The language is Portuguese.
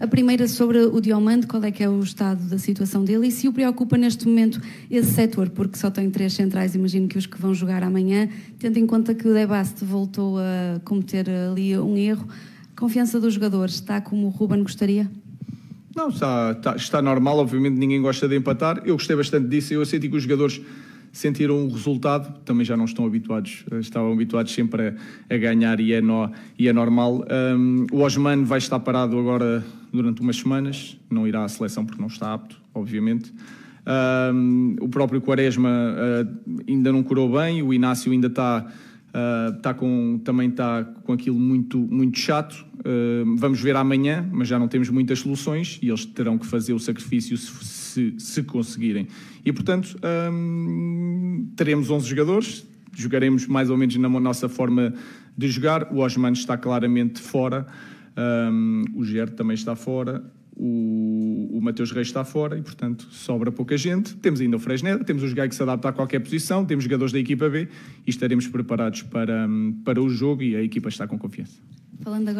A primeira sobre o Diomande, qual é que é o estado da situação dele e se o preocupa neste momento esse setor, porque só tem três centrais, imagino que os que vão jogar amanhã, tendo em conta que o Debast voltou a cometer ali um erro. Confiança dos jogadores está como o Ruben gostaria? Não, está, está, está normal, obviamente ninguém gosta de empatar. Eu gostei bastante disso, eu senti que os jogadores sentiram o um resultado, também já não estão habituados, eh, estavam habituados sempre a, a ganhar e é, no, e é normal. Um, o Osman vai estar parado agora durante umas semanas, não irá à seleção porque não está apto, obviamente. Um, o próprio Quaresma uh, ainda não curou bem, o Inácio ainda está uh, com, também está com aquilo muito, muito chato vamos ver amanhã, mas já não temos muitas soluções e eles terão que fazer o sacrifício se, se, se conseguirem. E, portanto, hum, teremos 11 jogadores, jogaremos mais ou menos na nossa forma de jogar. O Osman está claramente fora, o Gerto também está fora, o, o Mateus Reis está fora e, portanto, sobra pouca gente. Temos ainda o Fresneda, temos os Gai que se adapta a qualquer posição, temos jogadores da equipa B e estaremos preparados para, para o jogo e a equipa está com confiança. Falando agora